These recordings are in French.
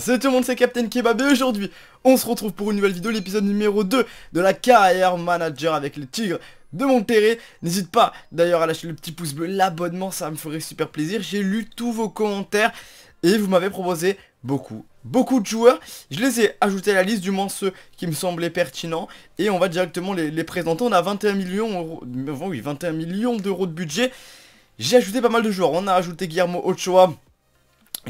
Salut tout le monde, c'est Captain Kebab et aujourd'hui, on se retrouve pour une nouvelle vidéo, l'épisode numéro 2 de la carrière manager avec les tigres de Monterrey. N'hésite pas d'ailleurs à lâcher le petit pouce bleu, l'abonnement, ça me ferait super plaisir. J'ai lu tous vos commentaires et vous m'avez proposé beaucoup, beaucoup de joueurs. Je les ai ajoutés à la liste, du moins ceux qui me semblaient pertinents. Et on va directement les, présenter. On a 21 millions, oui, 21 millions d'euros de budget. J'ai ajouté pas mal de joueurs. On a ajouté Guillermo Ochoa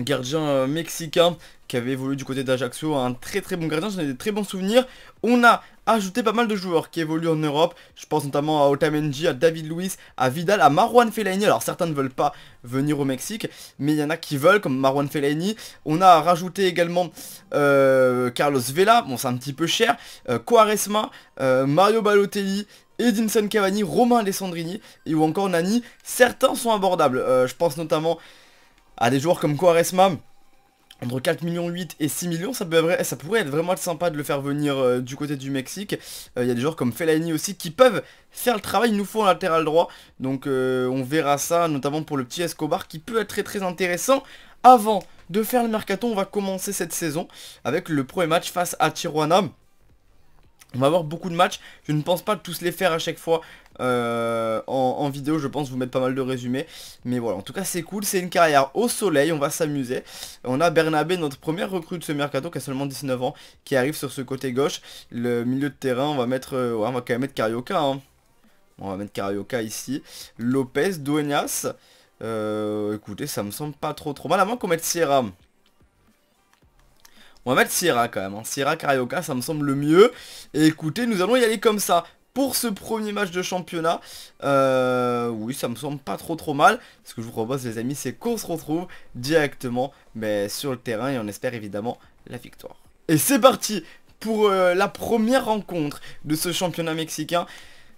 gardien euh, mexicain qui avait évolué du côté d'Ajaccio, un très très bon gardien, j'en ai des très bons souvenirs. On a ajouté pas mal de joueurs qui évoluent en Europe, je pense notamment à Otamendi, à David Luiz, à Vidal, à Marwan Fellaini, alors certains ne veulent pas venir au Mexique, mais il y en a qui veulent, comme Marwan Fellaini. On a rajouté également euh, Carlos Vela, bon c'est un petit peu cher, euh, Quaresma, Mario Balotelli, Edinson Cavani, Romain Alessandrini, et ou encore Nani, certains sont abordables, je pense notamment à des joueurs comme Quaresma, entre 4 millions 8 et 6 millions, ça, ça, pourrait être vraiment sympa de le faire venir euh, du côté du Mexique. Euh, il y a des joueurs comme Fellaini aussi qui peuvent faire le travail, il nous faut un latéral droit. Donc euh, on verra ça, notamment pour le petit Escobar qui peut être très très intéressant. Avant de faire le mercato, on va commencer cette saison avec le premier match face à Tijuana. On va avoir beaucoup de matchs, je ne pense pas tous les faire à chaque fois euh, en, vidéo je pense vous mettre pas mal de résumés Mais voilà en tout cas c'est cool C'est une carrière au soleil on va s'amuser On a Bernabé notre première recrue de ce mercato Qui a seulement 19 ans qui arrive sur ce côté gauche Le milieu de terrain on va mettre euh, On va quand même mettre Carioca hein. On va mettre Carioca ici Lopez, Duenas euh, Écoutez ça me semble pas trop trop mal À qu'on mette Sierra on va mettre Sierra quand même. Hein. Sierra Carioca, ça me semble le mieux. Et écoutez, nous allons y aller comme ça pour ce premier match de championnat. Euh, oui, ça me semble pas trop trop mal. Ce que je vous propose les amis, c'est qu'on se retrouve directement mais sur le terrain et on espère évidemment la victoire. Et c'est parti pour euh, la première rencontre de ce championnat mexicain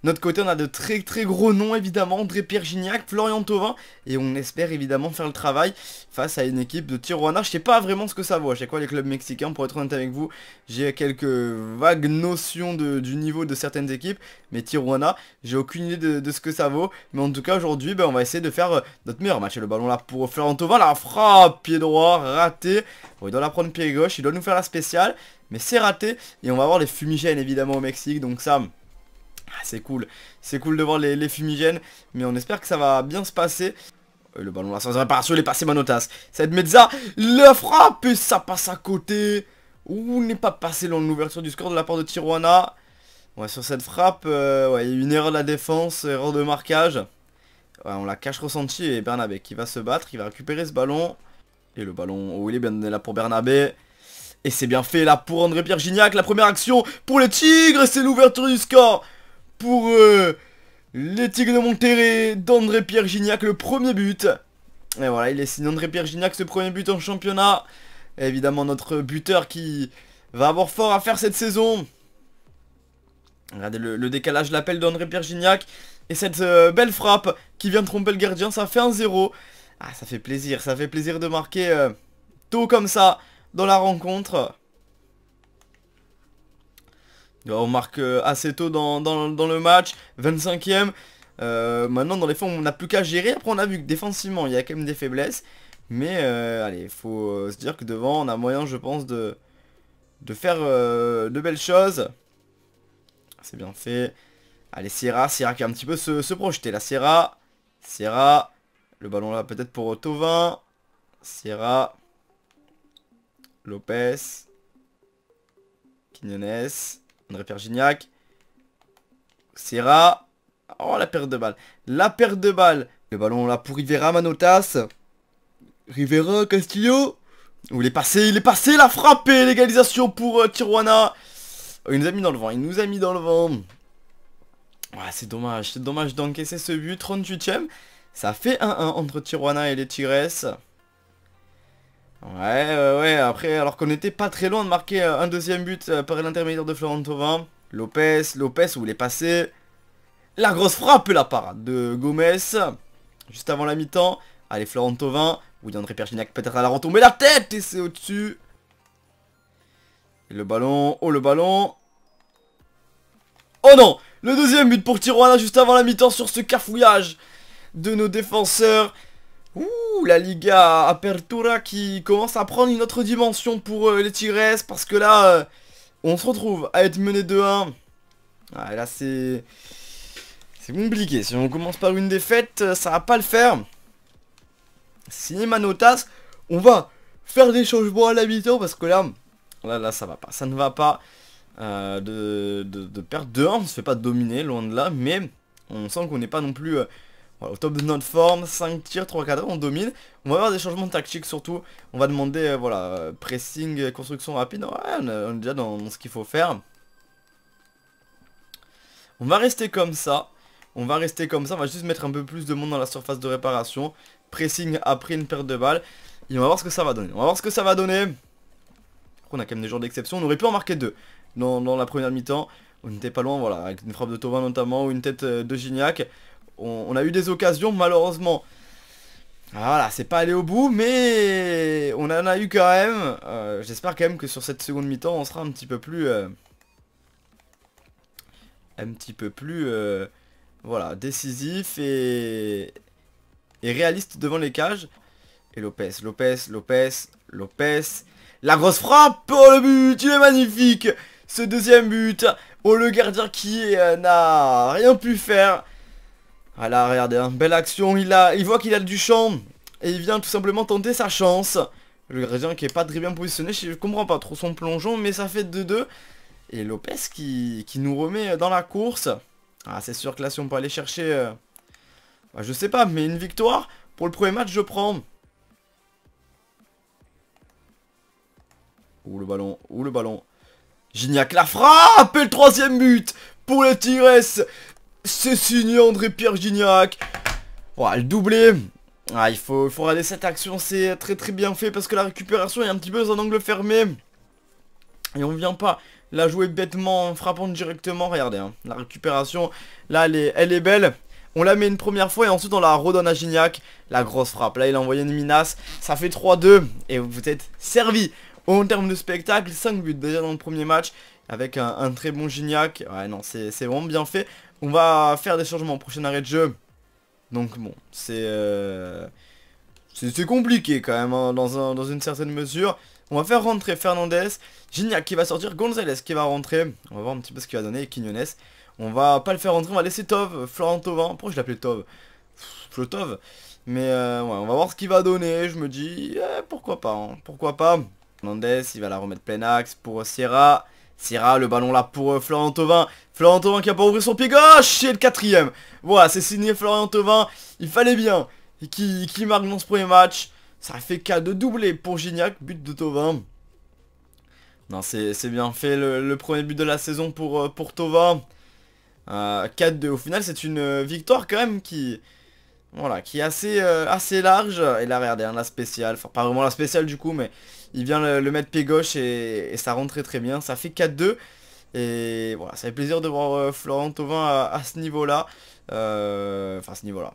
notre côté, on a de très très gros noms évidemment, André-Pierre Florian Thauvin, et on espère évidemment faire le travail face à une équipe de Tijuana. Je sais pas vraiment ce que ça vaut, à sais les clubs mexicains, pour être honnête avec vous, j'ai quelques vagues notions du niveau de certaines équipes, mais Tijuana, j'ai aucune idée de, ce que ça vaut, mais en tout cas aujourd'hui, ben, on va essayer de faire euh, notre meilleur match. Et le ballon là pour Florian Thauvin, la frappe, pied droit, raté, bon, il doit la prendre pied gauche, il doit nous faire la spéciale, mais c'est raté, et on va avoir les fumigènes évidemment au Mexique, donc ça... Ah, c'est cool, c'est cool de voir les, fumigènes, mais on espère que ça va bien se passer. Euh, le ballon là, sans réparation, il est passé Manotas. Cette Mezza, le frappe, et ça passe à côté. Ouh, n'est pas passé dans l'ouverture du score de la part de Tijuana. Ouais, sur cette frappe, euh, a ouais, une erreur de la défense, erreur de marquage. on la cache ressenti et Bernabé qui va se battre, il va récupérer ce ballon. Et le ballon, où oh, il est bien donné là pour Bernabé. Et c'est bien fait là pour André-Pierre la première action pour les Tigres, c'est l'ouverture du score pour euh, les Tigres de Monterrey d'André Pierre Gignac, le premier but. Et voilà, il est signé André Pierre Gignac, ce premier but en championnat. évidemment, notre buteur qui va avoir fort à faire cette saison. Regardez le, décalage décalage, l'appel d'André Pierre Gignac. Et cette euh, belle frappe qui vient de tromper le gardien, ça fait un 0. Ah, ça fait plaisir, ça fait plaisir de marquer euh, tôt comme ça dans la rencontre. Euh, on marque euh, assez tôt dans, le match, 25ème. Euh, maintenant, dans les fonds, on n'a plus qu'à gérer. Après, on a vu que défensivement, il y a quand même des faiblesses. Mais allez, il faut se dire que devant, on a moyen, je pense, de, de faire de belles choses. C'est bien fait. Allez, Sierra, Sierra qui a un petit peu se, se projeter. La Sierra, Sierra, le ballon là peut-être pour Tovin. Sierra, Lopez, Quinones. On Pergignac. Serra. Oh, la perte de balle. La perte de balle. Le ballon là pour Rivera Manotas. Rivera, Castillo. Oh, il est passé, il est passé, il a frappé. L'égalisation pour euh, Tijuana. Oh, il nous a mis dans le vent, il nous a mis dans le vent. Ouais, c'est dommage, c'est dommage d'encaisser ce but. 38ème. Ça fait 1-1 entre Tijuana et les Tigresses. Ouais, ouais, après, alors qu'on n'était pas très loin de marquer euh, un deuxième but euh, par l'intermédiaire de Florent Lopez, Lopez, où il est passé. La grosse frappe, la parade de Gomez. Juste avant la mi-temps. Allez, Florent Thauvin. vous André perchinac peut-être à la retomber la tête, et c'est au-dessus. Le ballon, oh le ballon. Oh non Le deuxième but pour Tiroana, juste avant la mi-temps sur ce cafouillage de nos défenseurs. Ouh, la Liga Apertura qui commence à prendre une autre dimension pour euh, les Tigres parce que là, euh, on se retrouve à être mené de 1 Ah, là, c'est... C'est compliqué. Si on commence par une défaite, euh, ça va pas le faire. Si Manotas, on va faire des changements à l'habitant parce que là, là, là, ça va pas. Ça ne va pas de, de, perdre 2-1. On se fait pas dominer, loin de là. Mais on sent qu'on n'est pas non plus au top de notre forme, 5 tirs, 3 cadres, on domine. On va avoir des changements de tactique surtout. On va demander, euh, voilà, euh, pressing, euh, construction rapide. on, est déjà dans, ce qu'il faut faire. On va rester comme ça. On va rester comme ça. On va juste mettre un peu plus de monde dans la surface de réparation. Pressing après une perte de balles. Et on va voir ce que ça va donner. On va voir ce que ça va donner. On a quand même des jours d'exception. On aurait pu en marquer deux dans, la première mi-temps. On n'était pas loin, voilà, avec une frappe de Tovin notamment ou une tête de Gignac on, a eu des occasions, malheureusement. Voilà, c'est pas allé au bout, mais on en a eu quand même. Euh, j'espère quand même que sur cette seconde mi-temps, on sera un petit peu plus... Euh, un petit peu plus... Euh, voilà, décisif et, et réaliste devant les cages. Et Lopez, Lopez, Lopez, Lopez. La grosse frappe pour le but, il est magnifique Ce deuxième but, oh le gardien qui n'a rien pu faire. Ah là, regardez, hein. belle action, il, a, il voit qu'il a du champ. Et il vient tout simplement tenter sa chance. Le gardien qui est pas très bien positionné, je comprends pas trop son plongeon, mais ça fait 2-2. Et Lopez qui, nous remet dans la course. Ah, c'est sûr que là, si on peut aller chercher... Euh, bah, je sais pas, mais une victoire, pour le premier match, je prends. Ouh, le ballon, ouh, le ballon. Gignac la frappe et le troisième but pour les Tigres c'est signé André Pierre Gignac. Voilà, le doublé. Ah, il faut, il regarder cette action, c'est très très bien fait parce que la récupération est un petit peu dans un angle fermé. Et on vient pas la jouer bêtement en frappant directement. Regardez, hein, la récupération, là, elle est, elle est belle. On la met une première fois et ensuite on la redonne à Gignac. La grosse frappe. Là, il a envoyé une minace. Ça fait 3-2 et vous êtes servi. En termes de spectacle, 5 buts déjà dans le premier match avec un, très bon Gignac. Ouais, non, c'est vraiment bien fait. On va faire des changements. Prochain arrêt de jeu. Donc bon, c'est... Euh, c'est compliqué quand même, hein, dans, une certaine mesure. On va faire rentrer Fernandez, Gignac qui va sortir, Gonzalez qui va rentrer. On va voir un petit peu ce qu'il va donner, Quignones. On va pas le faire rentrer, on va laisser Tov, Florent Tovin. Pourquoi je l'appelais Tov Flotov. Mais euh, on va voir ce qu'il va donner. Je me dis, eh, pourquoi pas, hein. pourquoi pas. Fernandez, il va la remettre plein axe pour Sierra. Sierra, le ballon là pour euh, Florent Thauvin. Florent Thauvin qui n'a pas ouvrir son pied gauche et le quatrième. Voilà, c'est signé Florent Thauvin. Il fallait bien qui, qui marque dans ce premier match. Ça fait cas de doublé pour Gignac, but de Thauvin. Non, c'est bien fait le, premier but de la saison pour, euh, pour 4-2. Euh, au final, c'est une victoire quand même qui, voilà, qui est assez, euh, assez large. Et là, regardez, hein, la spéciale. Enfin, pas vraiment la spéciale du coup, mais il vient le, mettre pied gauche et, ça rentre très très bien. Ça fait 4-2. Et voilà, ça fait plaisir de voir euh, Florent Thauvin à, ce niveau-là. Euh, enfin enfin, ce niveau-là.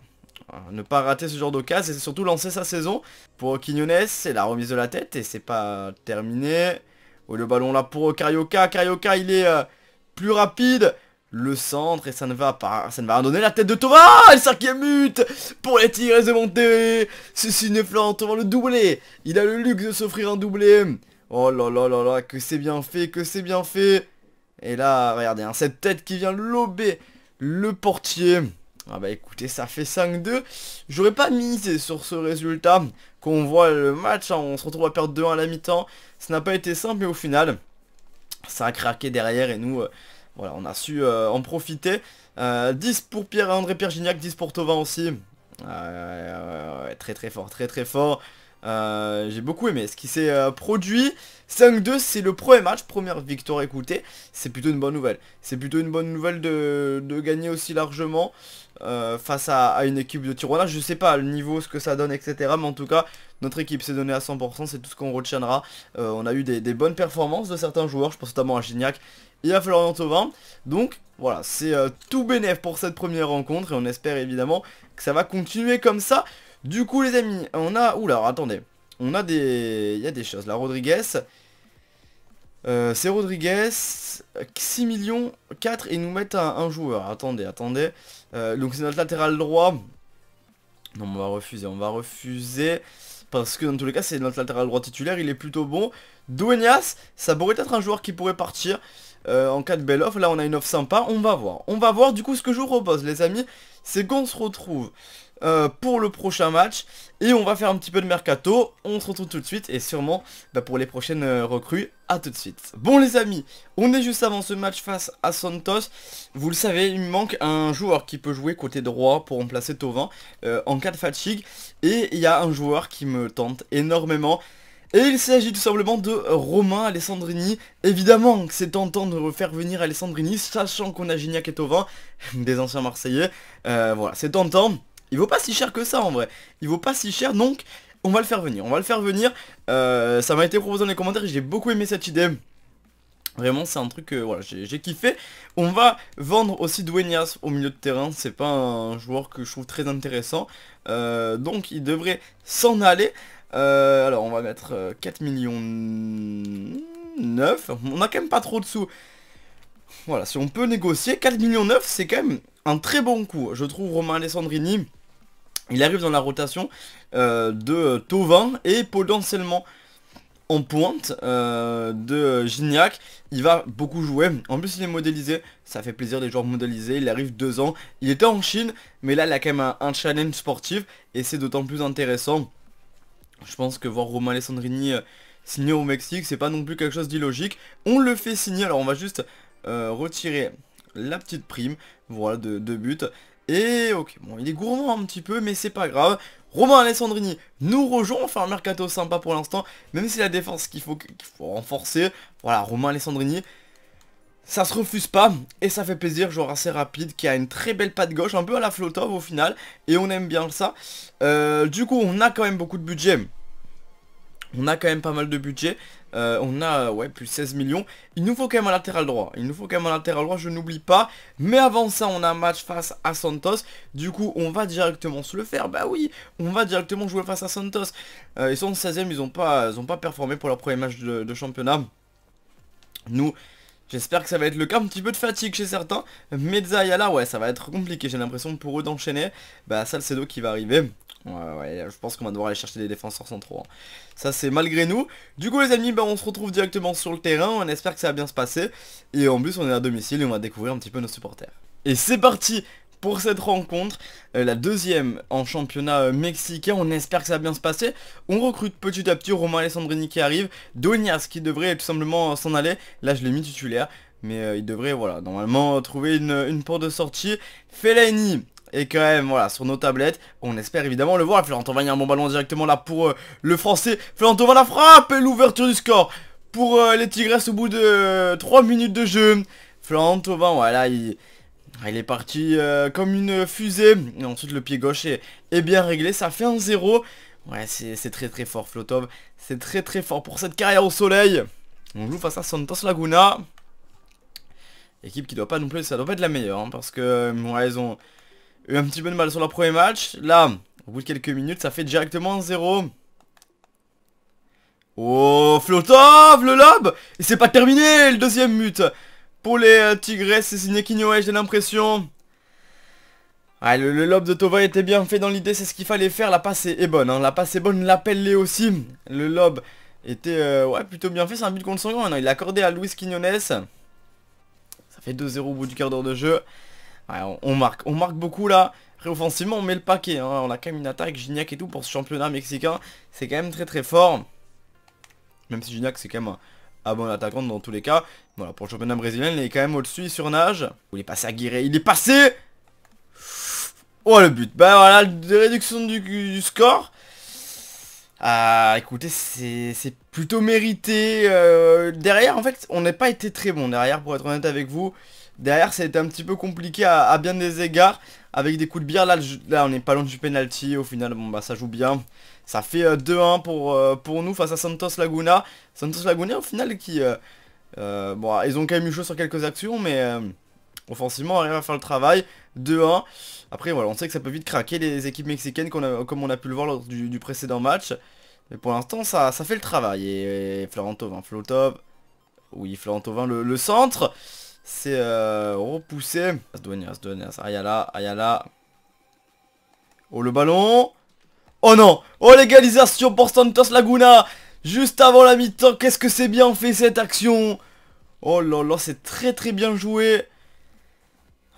Ne pas rater ce genre d'occasion et surtout lancer sa saison. Pour Quignonès, c'est la remise de la tête et c'est pas terminé. Oh, le ballon là pour Carioca. Carioca, il est plus rapide le centre et ça ne va pas, ça ne va donner la tête de Thomas, le cinquième but pour les Tigres de monter, ceci Neflan pas le doublé, il a le luxe de s'offrir un doublé, oh là là là là, que c'est bien fait, que c'est bien fait, et là, regardez, hein, cette tête qui vient lober le portier, ah bah écoutez, ça fait 5-2, j'aurais pas misé sur ce résultat, qu'on voit le match, hein. on se retrouve à perdre 2-1 à la mi-temps, Ce n'a pas été simple, mais au final, ça a craqué derrière et nous... Euh, voilà, on a su euh, en profiter. 10 euh, pour Pierre-André Pierre Gignac, 10 pour Tova aussi. Euh, très très fort, très très fort. j'ai beaucoup aimé ce qui s'est produit. 5-2, c'est le premier match, première victoire écoutée. C'est plutôt une bonne nouvelle. C'est plutôt une bonne nouvelle de, gagner aussi largement face à, une équipe de Tirona. Je sais pas le niveau, ce que ça donne, etc. Mais en tout cas, notre équipe s'est donnée à 100%. C'est tout ce qu'on retiendra. on a eu des, bonnes performances de certains joueurs. Je pense notamment à Gignac et à Florian Thauvin. Donc voilà, c'est euh, tout bénéf pour cette première rencontre et on espère évidemment que ça va continuer comme ça. Du coup les amis, on a... Oula, attendez. On a des... Il y a des choses là. Rodriguez. Euh, c'est Rodriguez. 6 millions 4 et nous mettent un, joueur. Attendez, attendez. Euh, donc c'est notre latéral droit. Non, on va refuser, on va refuser. Parce que dans tous les cas, c'est notre latéral droit titulaire. Il est plutôt bon. Douenias, ça pourrait être un joueur qui pourrait partir. Euh, en cas de belle offre. Là, on a une offre sympa, on va voir. On va voir du coup ce que je vous propose, les amis, c'est qu'on se retrouve euh, pour le prochain match et on va faire un petit peu de mercato. On se retrouve tout de suite et sûrement bah, pour les prochaines euh, recrues. à tout de suite. Bon les amis, on est juste avant ce match face à Santos. Vous le savez, il me manque un joueur qui peut jouer côté droit pour remplacer Tovin en cas de fatigue. Et il y a un joueur qui me tente énormément. Et il s'agit tout simplement de Romain Alessandrini. Évidemment que c'est tentant de faire venir Alessandrini, sachant qu'on a Gignac et Tovin, des anciens Marseillais. Euh, voilà, c'est tentant. Il vaut pas si cher que ça en vrai. Il vaut pas si cher, donc on va le faire venir. On va le faire venir. Euh, ça m'a été proposé dans les commentaires, j'ai beaucoup aimé cette idée. Vraiment c'est un truc voilà j'ai kiffé On va vendre aussi Dwenias au milieu de terrain C'est pas un joueur que je trouve très intéressant euh, Donc il devrait s'en aller euh, alors, on va mettre 4 euh, millions 9. On a quand même pas trop de sous. Voilà, si on peut négocier, 4 millions 9, c'est quand même un très bon coup. Je trouve Romain Alessandrini, il arrive dans la rotation euh, de Tovin et potentiellement en pointe de Gignac. Il va beaucoup jouer. En plus, il est modélisé. Ça fait plaisir des joueurs modélisés. Il arrive deux ans. Il était en Chine, mais là, il a quand même un challenge sportif. Et c'est d'autant plus intéressant je pense que voir Romain Alessandrini euh, signer au Mexique, c'est pas non plus quelque chose d'illogique. On le fait signer, alors on va juste euh, retirer la petite prime, voilà, de, but. Et ok, bon, il est gourmand un petit peu, mais c'est pas grave. Romain Alessandrini nous rejoint, fait un mercato sympa pour l'instant, même si la défense qu'il faut renforcer. Voilà, Romain Alessandrini, ça se refuse pas et ça fait plaisir, genre assez rapide qui a une très belle patte gauche, un peu à la Flotov au final et on aime bien ça. Euh, du coup on a quand même beaucoup de budget, on a quand même pas mal de budget, euh, on a ouais plus 16 millions. Il nous faut quand même un latéral droit. Il nous faut quand même un latéral droit, je n'oublie pas. Mais avant ça, on a un match face à Santos. Du coup, on va directement se le faire. Bah oui, on va directement jouer face à Santos. Euh, ils sont 16 ème ils n'ont pas, pas performé pour leur premier match de championnat. Nous, J'espère que ça va être le cas, un petit peu de fatigue chez certains. Mezza là, ouais, ça va être compliqué, j'ai l'impression pour eux d'enchaîner. Bah, Salcedo qui va arriver. Ouais, ouais, je pense qu'on va devoir aller chercher des défenseurs centraux. trop. Hein. Ça, c'est malgré nous. Du coup, les amis, bah, on se retrouve directement sur le terrain. On espère que ça va bien se passer. Et en plus, on est à domicile et on va découvrir un petit peu nos supporters. Et c'est parti pour cette rencontre. Euh, la deuxième en championnat euh, mexicain, on espère que ça va bien se passer. On recrute petit à petit Romain Alessandrini qui arrive, Donias qui devrait tout simplement s'en aller. Là je l'ai mis titulaire. Mais euh, il devrait, voilà, normalement trouver une, porte de sortie. Fellaini, et quand même, voilà, sur nos tablettes, on espère évidemment le voir. Florent il y a un bon ballon directement là pour le français. Florent va la frappe et l'ouverture du score pour les Tigresses au bout de 3 minutes de jeu. Florent voilà, il, ah, il est parti euh, comme une fusée. Et ensuite, le pied gauche est, bien réglé. Ça fait un 0. Ouais, c'est très très fort, Flotov. C'est très très fort pour cette carrière au soleil. On joue face à Santos Laguna. Équipe qui ne doit pas non plus, ça doit être la meilleure. Hein, parce que, euh, ils ont eu un petit peu de mal sur leur premier match. Là, au bout de quelques minutes, ça fait directement un 0. Oh, Flotov, le lob Et c'est pas terminé, le deuxième but pour les Tigres, c'est signé j'ai l'impression. Ah, le, lobe lob de Tova était bien fait dans l'idée, c'est ce qu'il fallait faire. La passe est, bonne, hein. la passe est bonne, l'appel est aussi. Le lob était euh, ouais, plutôt bien fait, c'est un but contre son grand. il l'a accordé à Luis Quignones. Ça fait 2-0 au bout du quart d'heure de jeu. on, marque, on marque beaucoup là. Réoffensivement, on met le paquet. Hein. On a quand même une attaque, Gignac et tout pour ce championnat mexicain. C'est quand même très très fort. Même si Gignac, c'est quand même à ah bon dans tous les cas. Voilà, pour le championnat brésilien, il est quand même au-dessus, sur surnage. Il est passé à Guiré, il est passé Oh, le but Ben voilà, réduction du, score. Ah, écoutez, c'est plutôt mérité. Euh, derrière, en fait, on n'a pas été très bon derrière, pour être honnête avec vous. Derrière, ça a été un petit peu compliqué à, bien des égards. Avec des coups de bière, là, là on n'est pas loin du penalty. Au final, bon, bah, ça joue bien. Ça fait 2-1 euh, pour, euh, pour nous face à Santos Laguna. Santos Laguna au final qui... Euh, bon, ils ont quand même eu chaud sur quelques actions, mais offensivement, on arrive à faire le travail. 2-1. Après, voilà, on sait que ça peut vite craquer les équipes mexicaines comme on a, pu le voir lors du, précédent match. Mais pour l'instant, ça, ça, fait le travail. Et, et Florent Oui, Florentovin, le, le centre. C'est repoussé. se donner. Ayala, Ayala. Oh, le ballon Oh non Oh l'égalisation pour Santos Laguna Juste avant la mi-temps, qu'est-ce que c'est bien fait cette action Oh là là, c'est très très bien joué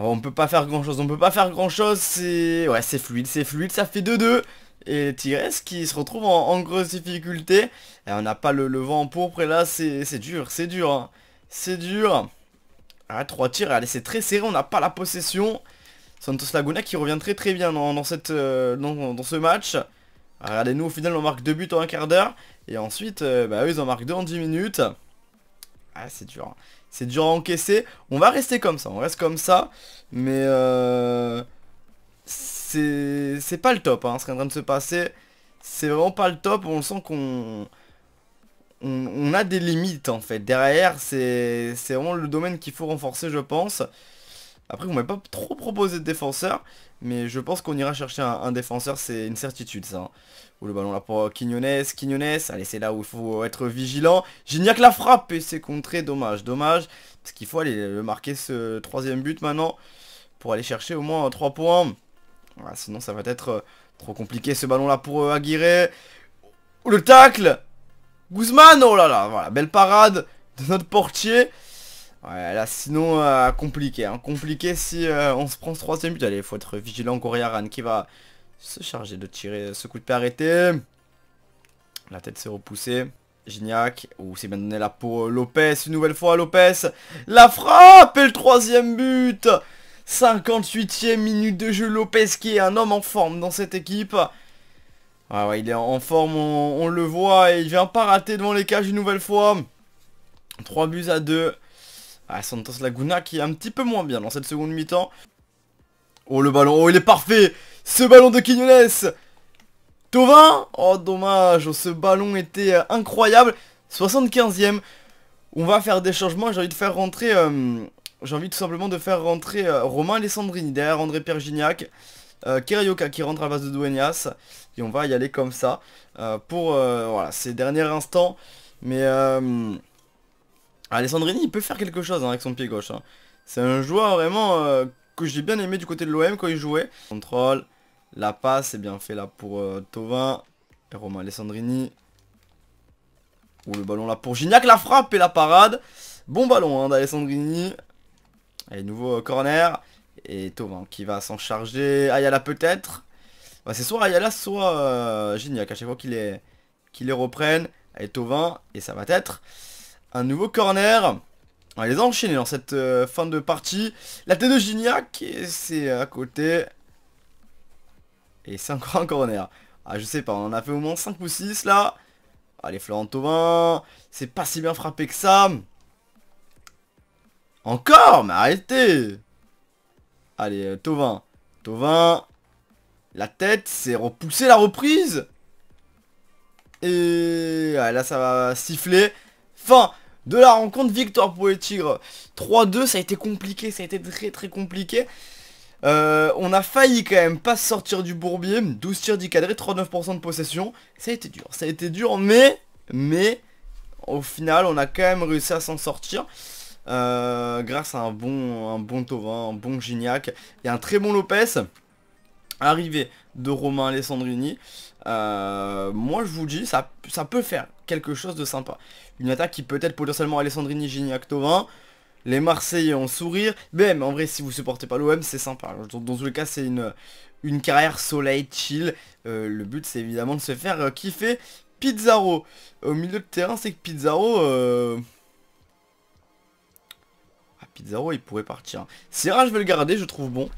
ah, On peut pas faire grand chose, on peut pas faire grand chose, c'est... Ouais, c'est fluide, c'est fluide, ça fait 2-2 et Tigres qui se retrouve en, grosse difficulté. Et on n'a pas le, vent en pourpre et là c'est dur, c'est dur. C'est dur. Hein. Ah, 3 tirs, allez c'est très serré, on n'a pas la possession. Santos Laguna qui revient très très bien dans, cette, euh, dans, ce match. Ah, regardez-nous, au final, on marque 2 buts en un quart d'heure. Et ensuite, euh, bah, eux, ils en marquent 2 en 10 minutes. Ah, c'est dur. Hein. C'est dur à encaisser. On va rester comme ça, on reste comme ça. Mais euh, c'est pas le top, hein, ce qui est en train de se passer. C'est vraiment pas le top. On sent qu'on... On, a des limites en fait. Derrière, c'est vraiment le domaine qu'il faut renforcer, je pense. Après, vous m'avez pas trop proposé de défenseur, mais je pense qu'on ira chercher un, défenseur, c'est une certitude ça. Hein. Ou le ballon là pour Quignones, Quignones, allez c'est là où il faut être vigilant. Gignac la frappe et c'est contré, dommage, dommage. Parce qu'il faut aller marquer ce troisième but maintenant pour aller chercher au moins 3 points. Ah, sinon ça va être euh, trop compliqué ce ballon là pour euh, Aguirre. Le tacle Guzman, oh là là, voilà, belle parade de notre portier. Ouais, là, sinon, euh, compliqué. Hein. Compliqué si euh, on se prend ce troisième but. Allez, faut être vigilant, Goriaran qui va se charger de tirer ce coup de pied arrêté. La tête s'est repoussée. Gignac, ou c'est bien donné la peau Lopez, une nouvelle fois Lopez. La frappe et le troisième but 58ème minute de jeu, Lopez qui est un homme en forme dans cette équipe. Ouais ouais, il est en forme, on, le voit, et il vient pas rater devant les cages une nouvelle fois. 3 buts à deux ah, Santos Laguna qui est un petit peu moins bien dans cette seconde mi-temps. Oh, le ballon, oh, il est parfait Ce ballon de Quignoles Tovin Oh, dommage, oh, ce ballon était euh, incroyable. 75ème. On va faire des changements, j'ai envie de faire rentrer... Euh, j'ai envie tout simplement de faire rentrer euh, Romain Alessandrini derrière André Pergignac. qui rentre à la base de Duenas. Et on va y aller comme ça. pour voilà, ces derniers instants. Mais... Alessandrini, il peut faire quelque chose hein, avec son pied gauche. Hein. C'est un joueur vraiment euh, que j'ai bien aimé du côté de l'OM quand il jouait. Contrôle, la passe, est bien fait là pour euh, Tovin. Et Romain Alessandrini. Ou le ballon là pour Gignac, la frappe et la parade. Bon ballon hein, d'Alessandrini. Allez, nouveau euh, corner. Et Tovin qui va s'en charger. Ayala peut-être. Bah, c'est soit Ayala, soit Gignac. À chaque fois qu'il les, reprenne, les Allez, Tovin. Et ça va être... Un nouveau corner. On va les enchaîner dans cette euh, fin de partie. La tête de Gignac, c'est à côté. Et c'est encore un corner. Ah, je sais pas, on en a fait au moins 5 ou 6 là. Allez, Florent Thauvin. C'est pas si bien frappé que ça. Encore Mais arrêtez Allez, euh, Tovin. Tovin. La tête, c'est repousser la reprise. Et ah, là, ça va siffler. Fin de la rencontre. Victoire pour les Tigres 3-2. Ça a été compliqué, ça a été très très compliqué. Euh, on a failli quand même pas sortir du bourbier. 12 tirs 10 cadrés, 39% de possession. Ça a été dur, ça a été dur, mais, mais au final on a quand même réussi à s'en sortir. Euh, grâce à un bon, un bon Tovin, un bon Gignac. Et un très bon Lopez. Arrivé de Romain Alessandrini. Euh, moi je vous dis, ça, ça peut faire quelque chose de sympa. Une attaque qui peut être potentiellement Alessandrini, Gignac, Tovin. Les Marseillais en sourire. Mais en vrai, si vous supportez pas l'OM, c'est sympa. Dans, tous les cas, c'est une, une carrière soleil, chill. Euh, le but, c'est évidemment de se faire euh, kiffer. Pizarro. Au milieu de terrain, c'est que Pizarro... Euh... Ah, Pizarro, il pourrait partir. Sierra, je veux le garder, je trouve bon.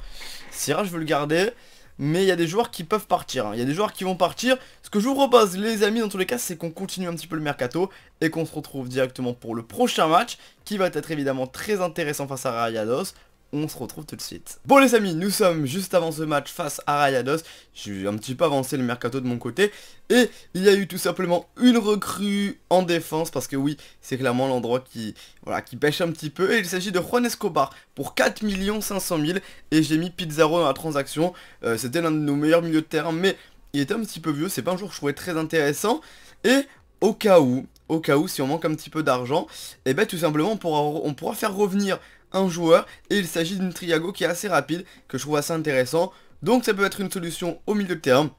Sierra, je veux le garder mais il y a des joueurs qui peuvent partir. Hein. Il y a des joueurs qui vont partir. Ce que je vous propose, les amis, dans tous les cas, c'est qu'on continue un petit peu le mercato et qu'on se retrouve directement pour le prochain match qui va être évidemment très intéressant face à Rayados on se retrouve tout de suite. Bon les amis, nous sommes juste avant ce match face à Rayados. J'ai un petit peu avancé le mercato de mon côté. Et il y a eu tout simplement une recrue en défense parce que oui, c'est clairement l'endroit qui, voilà, qui pêche un petit peu. Et il s'agit de Juan Escobar pour 4 500 000 et j'ai mis Pizarro dans la transaction. Euh, c'était l'un de nos meilleurs milieux de terrain mais il était un petit peu vieux. C'est pas un jour que je trouvais très intéressant. Et au cas où, au cas où si on manque un petit peu d'argent, et eh ben tout simplement on pourra faire revenir un joueur et il s'agit d'une Triago qui est assez rapide, que je trouve assez intéressant. Donc ça peut être une solution au milieu de terrain,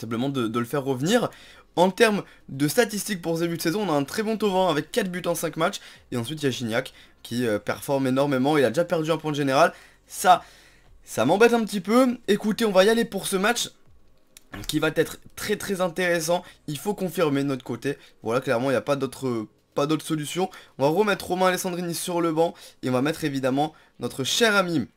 simplement de, le faire revenir. En termes de statistiques pour ce début de saison, on a un très bon Tovin avec 4 buts en 5 matchs. Et ensuite, il y a Gignac qui euh, performe énormément. Il a déjà perdu un point de général. Ça, ça m'embête un petit peu. Écoutez, on va y aller pour ce match qui va être très très intéressant. Il faut confirmer de notre côté. Voilà, clairement, il n'y a pas d'autre pas d'autre solution. On va remettre Romain Alessandrini sur le banc et on va mettre évidemment notre cher ami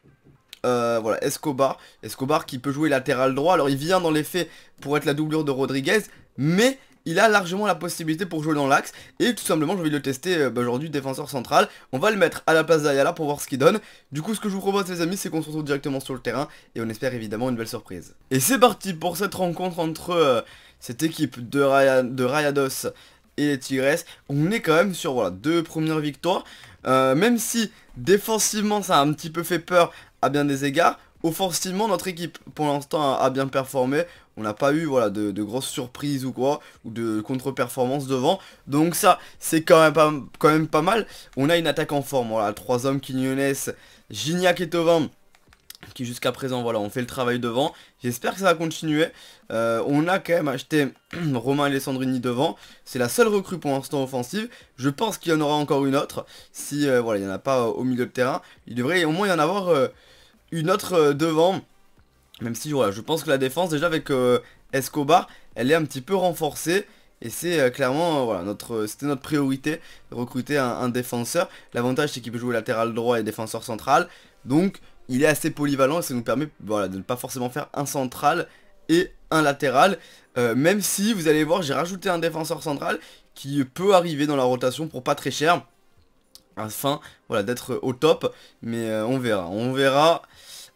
euh, voilà, Escobar. Escobar qui peut jouer latéral droit. Alors il vient dans les faits pour être la doublure de Rodriguez, mais il a largement la possibilité pour jouer dans l'axe. Et tout simplement, je vais le tester euh, bah, aujourd'hui, défenseur central. On va le mettre à la place d'Ayala pour voir ce qu'il donne. Du coup, ce que je vous propose, les amis, c'est qu'on se retrouve directement sur le terrain. Et on espère évidemment une belle surprise. Et c'est parti pour cette rencontre entre... Euh, cette équipe de Rayados et les Tigresses. On est quand même sur voilà, deux premières victoires. Euh, même si défensivement ça a un petit peu fait peur à bien des égards, offensivement notre équipe pour l'instant a, bien performé. On n'a pas eu voilà, de, grosses surprises ou quoi, ou de contre-performance devant. Donc ça, c'est quand, même pas, quand même pas mal. On a une attaque en forme, voilà, trois hommes, qui Quignonès, Gignac et vent jusqu'à présent, voilà, on fait le travail devant. J'espère que ça va continuer. Euh, on a quand même acheté Romain Alessandrini devant. C'est la seule recrue pour l'instant offensive. Je pense qu'il y en aura encore une autre. Si, euh, voilà, il n'y en a pas euh, au milieu de terrain. Il devrait au moins y en avoir une autre devant. Même si, voilà, je pense que la défense, déjà avec Escobar, elle est un petit peu renforcée. Et c'est clairement, voilà, notre, c'était notre priorité, recruter un, un défenseur. L'avantage, c'est qu'il peut jouer latéral droit et défenseur central. Donc, il est assez polyvalent et ça nous permet voilà, de ne pas forcément faire un central et un latéral. Euh, même si, vous allez voir, j'ai rajouté un défenseur central qui peut arriver dans la rotation pour pas très cher. Afin voilà, d'être au top. Mais euh, on verra, on verra.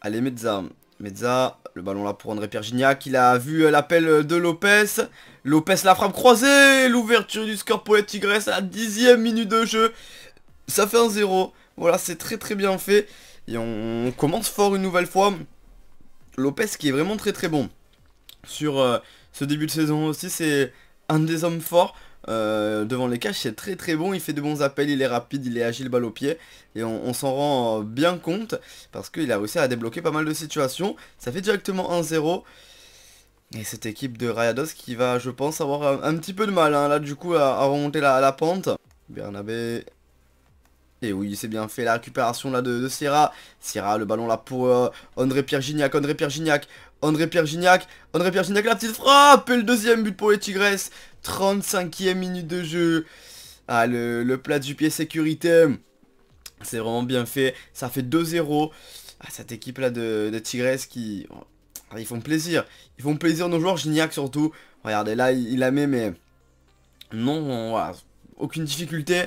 Allez, Mezza. Mezza, le ballon là pour André Perginia qui a vu euh, l'appel de Lopez. Lopez la frappe croisée. L'ouverture du score pour les Tigres à la dixième minute de jeu. Ça fait un 0. Voilà, c'est très très bien fait. Et on, commence fort une nouvelle fois. Lopez qui est vraiment très très bon sur euh, ce début de saison aussi, c'est un des hommes forts. Euh, devant les caches, c'est très très bon, il fait de bons appels, il est rapide, il est agile balle au pied et on, s'en rend euh, bien compte parce qu'il a réussi à débloquer pas mal de situations, ça fait directement 1-0 et cette équipe de Rayados qui va je pense avoir un, petit peu de mal hein, là du coup à, remonter la, la pente Bernabé et oui, c'est bien fait la récupération là de, Serra Sierra. le ballon là pour euh, André Pierre Gignac, André Pierre Gignac, André Pierre Gignac, André Pierre la petite frappe et le deuxième but pour les Tigresses. 35e minute de jeu. Ah, le, plat du pied sécurité. C'est vraiment bien fait. Ça fait 2-0. Ah, cette équipe là de, Tigres Tigresses qui... Ah, ils font plaisir. Ils font plaisir nos joueurs. Gignac surtout. Regardez, là, il, la met, mais... Non, ah, aucune difficulté.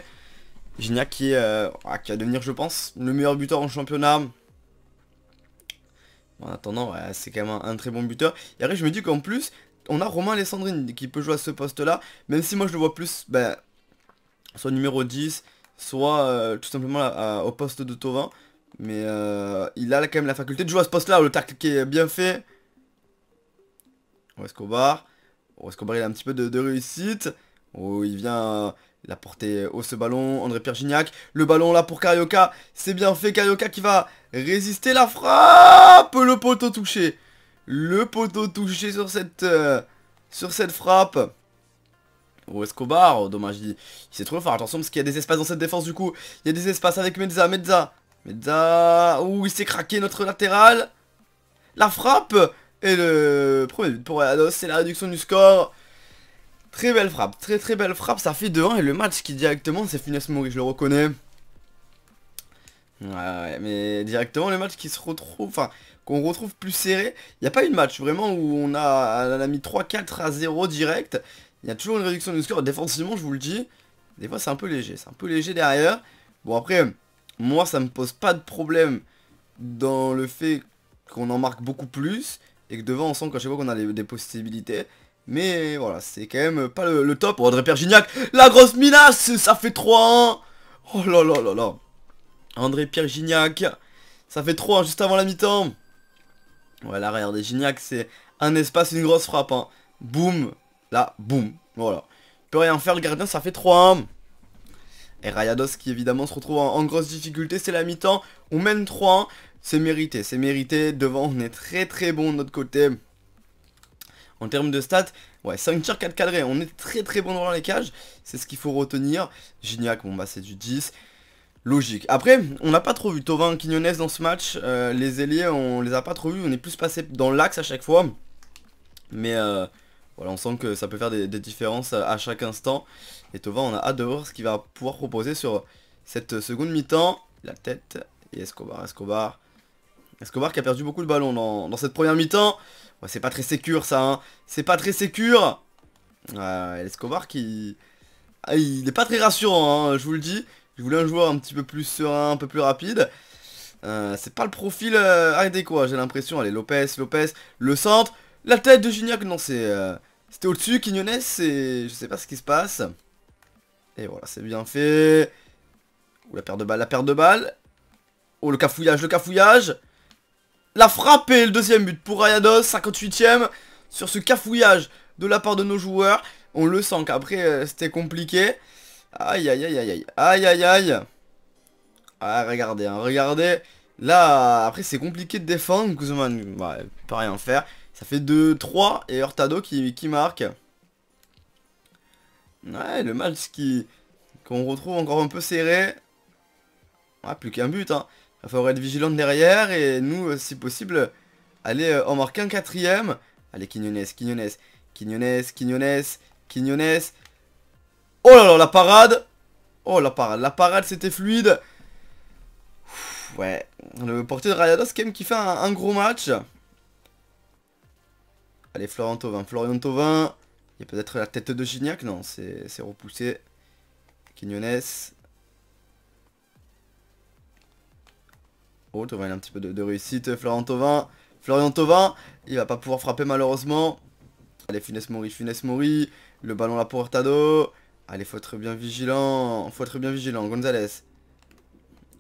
Gignac qui, est, euh, ah, qui va devenir, je pense, le meilleur buteur en championnat. En attendant, c'est quand même un, très bon buteur. Et après, je me dis qu'en plus, on a Romain Alessandrine qui peut jouer à ce poste-là. Même si moi, je le vois plus, ben, soit numéro 10, soit euh, tout simplement au poste de Tovin. Mais euh, il a quand même la faculté de jouer à ce poste-là. Le tactique qui est bien fait. Escobar. Escobar, il a un petit peu de, réussite. Oh, il vient la portée euh, au ce ballon, andré Piergignac, Le ballon là pour Carioca. C'est bien fait, Carioca qui va résister la frappe. Le poteau touché. Le poteau touché sur cette, euh, sur cette frappe. Ou Escobar, oh, dommage, il, il s'est trop fort. Attention parce qu'il y a des espaces dans cette défense du coup. Il y a des espaces avec Mezza, Mezza. Mezza. Ouh, il s'est craqué notre latéral. La frappe. Et le premier but pour c'est la réduction du score. Très belle frappe, très très belle frappe, ça fait devant et le match qui directement c'est Funes Mori, je le reconnais. Ouais, ouais, mais directement le match qui se retrouve, enfin, qu'on retrouve plus serré. Il n'y a pas eu de match vraiment où on a, on a mis 3-4 à 0 direct. Il y a toujours une réduction du score. Défensivement, je vous le dis, des fois c'est un peu léger, c'est un peu léger derrière. Bon après, moi ça me pose pas de problème dans le fait qu'on en marque beaucoup plus et que devant on sent quand chaque qu'on a des possibilités. Mais voilà, c'est quand même pas le, top. André Pierre-Gignac, la grosse minace, ça fait 3-1. Oh là là là là. André Pierre-Gignac, ça fait 3 juste avant la mi-temps. voilà là, regardez, Gignac, c'est un espace, une grosse frappe. Hein. Boum, là, boum, voilà. Il peut rien faire, le gardien, ça fait 3-1. Et Rayados qui évidemment se retrouve en grosse difficulté, c'est la mi-temps. On mène 3-1, c'est mérité, c'est mérité. Devant, on est très très bon de notre côté. En termes de stats, ouais, 5 tirs, 4 cadrés. On est très très bon dans les cages. C'est ce qu'il faut retenir. Gignac, bon bah c'est du 10 logique. Après, on n'a pas trop vu Tovin Quignonès dans ce match. Euh, les ailiers, on les a pas trop vus. On est plus passé dans l'axe à chaque fois. Mais euh, voilà, on sent que ça peut faire des, différences à, chaque instant. Et Tovin, on a hâte de voir ce qu'il va pouvoir proposer sur cette seconde mi-temps. La tête et Escobar, Escobar. Escobar qui a perdu beaucoup de ballons dans, cette première mi-temps. Ouais, c'est pas très sécure ça, hein. C'est pas très sécure. Euh, Escobar qui... Ah, il est pas très rassurant, hein, je vous le dis. Je voulais un joueur un petit peu plus serein, un peu plus rapide. Euh, c'est pas le profil euh, adéquat, j'ai l'impression. Allez, Lopez, Lopez, le centre, la tête de Gignac. Non, c'est... Euh, c'était au-dessus, Quignonès, c'est... Je sais pas ce qui se passe. Et voilà, c'est bien fait. Ou la perte de balle, la perte de balle. Oh, le cafouillage, le cafouillage. La frappe le deuxième but pour Rayados, 58ème, sur ce cafouillage de la part de nos joueurs. On le sent qu'après, euh, c'était compliqué. Aïe, aïe, aïe, aïe, aïe, aïe, aïe, Ah, regardez, hein, regardez. Là, après, c'est compliqué de défendre. Guzman, bah, pas rien faire. Ça fait 2-3 et Hurtado qui, marque. Ouais, le match qui qu'on retrouve encore un peu serré. Ouais, plus qu'un but, hein. Il faudrait être vigilante derrière et nous, euh, si possible, aller euh, en marquer un quatrième. Allez, Quinones, Quignones Quignones Quignones Quignones Oh là là, la parade Oh la parade, la parade c'était fluide Ouais, le portier de Rayados quand même qui fait un, gros match. Allez, Florian Thauvin, Florian Il y a peut-être la tête de Gignac, non, c'est repoussé. Quignones Oh, a un petit peu de, réussite. Florian Tovin. Florian Tovin, il va pas pouvoir frapper malheureusement. Allez, Funes Mori, Funes Mori. Le ballon là pour Hurtado. Allez, faut être bien vigilant. Faut être bien vigilant. Gonzalez.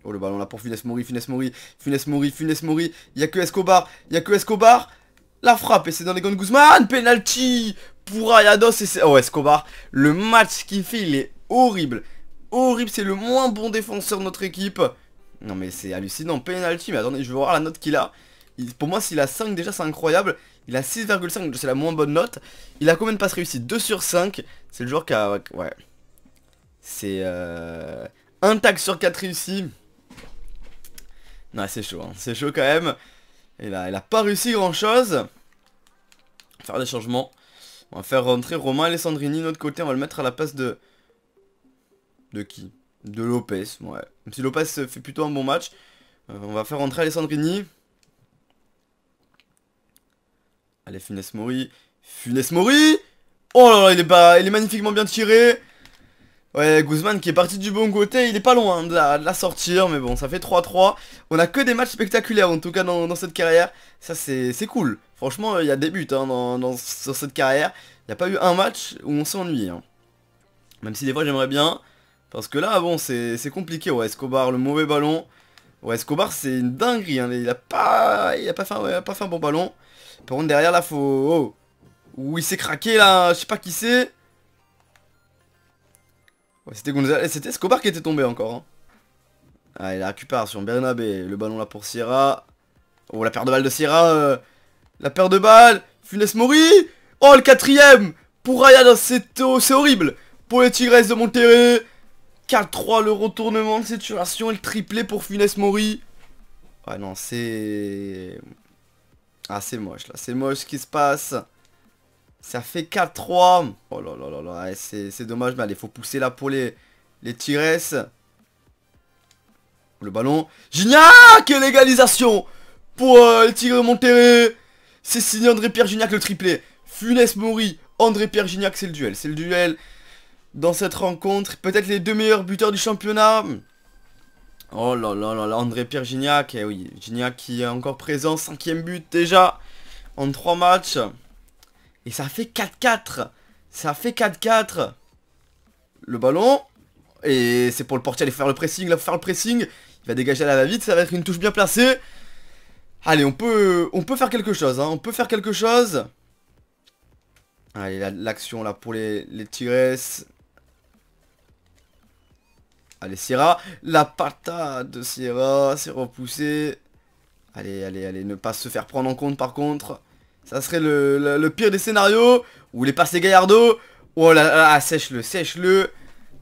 Oh, le ballon là pour Funes Mori, Funes Mori. Funes Mori, Funes Mori. Il a que Escobar. Il a que Escobar. La frappe et c'est dans les gants de Guzman. Penalty pour Ayados. Et Oh, Escobar. Le match qu'il fait, il est horrible. Horrible. C'est le moins bon défenseur de notre équipe. Non mais c'est hallucinant, penalty, mais attendez, je vais voir la note qu'il a. pour moi, s'il a 5 déjà, c'est incroyable. Il a 6,5, c'est la moins bonne note. Il a combien de passes réussies 2 sur 5. C'est le joueur qui a... Ouais. C'est... Euh, un tag sur 4 réussi Non, c'est chaud, hein. c'est chaud quand même. et là il a pas réussi grand-chose. Faire des changements. On va faire rentrer Romain Alessandrini de notre côté. On va le mettre à la place de... De qui de Lopez, ouais. Même si Lopez fait plutôt un bon match. Euh, on va faire rentrer Alessandrini. Allez, Funes Mori. Funes Mori Oh là là, il est, pas, il est magnifiquement bien tiré. Ouais, Guzman qui est parti du bon côté, il est pas loin de la, sortir, mais bon, ça fait 3-3. On a que des matchs spectaculaires, en tout cas, dans, cette carrière. Ça, c'est cool. Franchement, il y a des buts hein, dans, sur cette carrière. Il n'y a pas eu un match où on s'est ennuyé. Hein. Même si des fois, j'aimerais bien... Parce que là, bon, c'est compliqué. Ouais, Escobar, le mauvais ballon. Ouais, Escobar, c'est une dinguerie. Hein. Il, a pas, il, a pas fait, un bon ballon. Par contre, derrière, là, faut... Oh. il s'est craqué, là. Je sais pas qui c'est. Ouais, c'était C'était Escobar qui était tombé encore. Hein. Ah, la récupération. Bernabé. Le ballon, là, pour Sierra. Oh, la paire de balles de Sierra. Euh, la paire de balles. Funes Mori. Oh, le quatrième Pour Ryan, c'est horrible. Pour les Tigres de Monterrey. 4-3, le retournement de situation et le triplé pour Funes Mori. Ouais, non, c'est... Ah, c'est moche, là. C'est moche ce qui se passe. Ça fait 4-3. Oh là là là là, eh, c'est dommage. Mais allez, faut pousser là pour les, les tiresses. Le ballon. Gignac Quelle l'égalisation pour les euh, le Tigre C'est signé André-Pierre Gignac, le triplé. Funes Mori, André-Pierre Gignac, c'est le duel. C'est le duel dans cette rencontre. Peut-être les deux meilleurs buteurs du championnat. Oh là là là là, André Pierre Gignac. Eh oui, Gignac qui est encore présent. Cinquième but déjà en trois matchs. Et ça fait 4-4. Ça fait 4-4. Le ballon. Et c'est pour le portier aller faire le pressing. Là, faire le pressing. Il va dégager à la va-vite. Ça va être une touche bien placée. Allez, on peut, on peut faire quelque chose. Hein, on peut faire quelque chose. Allez, l'action là pour les, les tiresses. Allez, Sierra. La patate de Sierra. C'est repoussé. Allez, allez, allez. Ne pas se faire prendre en compte, par contre. Ça serait le, pire des scénarios. Ou les passer Gallardo. Oh là là, ah, sèche-le, sèche-le.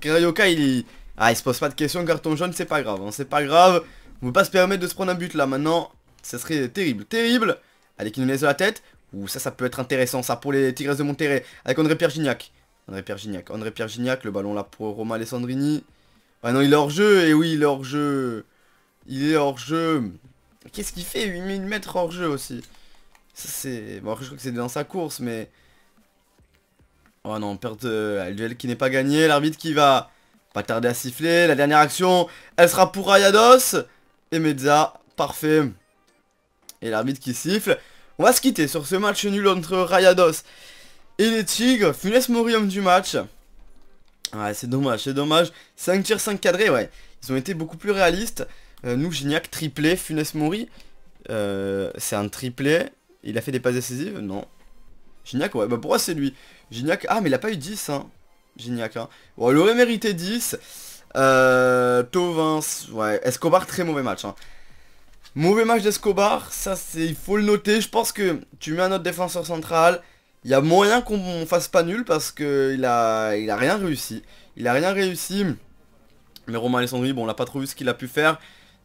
Carioca, il Ah, il se pose pas de questions. Carton jaune, c'est pas grave. Hein, c'est pas grave. On peut pas se permettre de se prendre un but, là, maintenant. Ça serait terrible, terrible. Allez, qui nous laisse la tête. Ou ça, ça peut être intéressant, ça, pour les Tigres de Monterrey. Avec André Pierre Gignac. André Pierre Gignac. André Pierre Gignac, le ballon là pour Roma Alessandrini. Ah non, il est hors jeu, et eh oui, il est hors jeu. Il est hors jeu. Qu'est-ce qu'il fait 8000 mètres hors jeu aussi. Ça c'est... Bon, je crois que c'est dans sa course, mais... Oh non, perte... Le duel qui n'est pas gagné, l'arbitre qui va pas tarder à siffler. La dernière action, elle sera pour Rayados, Et Mezza, parfait. Et l'arbitre qui siffle. On va se quitter sur ce match nul entre Rayados et les Tigres. Funès morium du match. Ouais, c'est dommage, c'est dommage. 5 tirs, 5 cadrés, ouais. Ils ont été beaucoup plus réalistes. Euh, nous, Gignac, triplé, Funes Mori. Euh, c'est un triplé. Il a fait des passes décisives Non. Gignac, ouais, bah pour c'est lui. Gignac, ah mais il a pas eu 10, hein. Gignac, hein. Bon, il aurait mérité 10. Euh, Tovins, ouais. Escobar, très mauvais match, hein. Mauvais match d'Escobar, ça c'est, il faut le noter. Je pense que tu mets un autre défenseur central. Il y a moyen qu'on fasse pas nul parce qu'il a, il a rien réussi. Il a rien réussi. Mais Romain Alessandri, bon, on l'a pas trop vu ce qu'il a pu faire.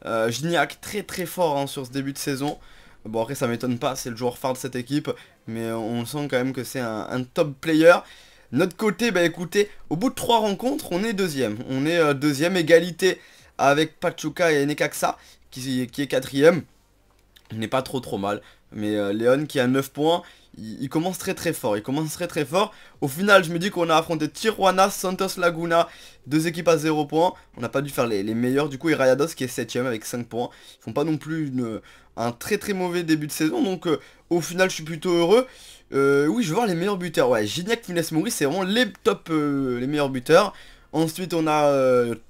Euh, Gignac, très très fort hein, sur ce début de saison. Bon, après, ça m'étonne pas, c'est le joueur phare de cette équipe. Mais on sent quand même que c'est un, top player. Notre côté, bah écoutez, au bout de trois rencontres, on est deuxième. On est euh, deuxième, égalité avec Pachuca et Necaxa, qui, qui est quatrième n'est pas trop trop mal. Mais Leon euh, Léon qui a 9 points, il, commence très très fort. Il commence très très fort. Au final, je me dis qu'on a affronté Tijuana, Santos Laguna, deux équipes à 0 points. On n'a pas dû faire les, meilleurs. Du coup, et Rayados qui est 7 avec 5 points. Ils font pas non plus une, un très très mauvais début de saison. Donc euh, au final, je suis plutôt heureux. Euh, oui, je veux voir les meilleurs buteurs. Ouais, Gignac, Funes Mori, c'est vraiment les top, les meilleurs buteurs. Ensuite, on a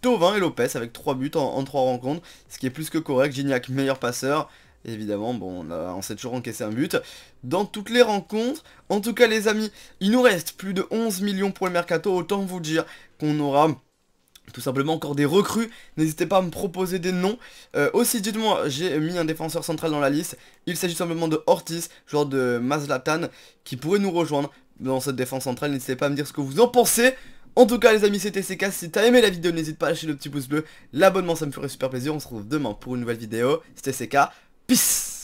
Tovin et Lopez avec 3 buts en, en, 3 rencontres, ce qui est plus que correct. Gignac, meilleur passeur. Évidemment, bon, on, on s'est toujours encaissé un but dans toutes les rencontres. En tout cas, les amis, il nous reste plus de 11 millions pour le mercato. Autant vous dire qu'on aura tout simplement encore des recrues, n'hésitez pas à me proposer des noms. Euh, aussi, dites-moi, j'ai mis un défenseur central dans la liste, il s'agit simplement de Ortiz, joueur de Mazlatan, qui pourrait nous rejoindre dans cette défense centrale, n'hésitez pas à me dire ce que vous en pensez. En tout cas les amis c'était CK, si t'as aimé la vidéo n'hésite pas à lâcher le petit pouce bleu, l'abonnement ça me ferait super plaisir, on se retrouve demain pour une nouvelle vidéo, c'était CK, Peace.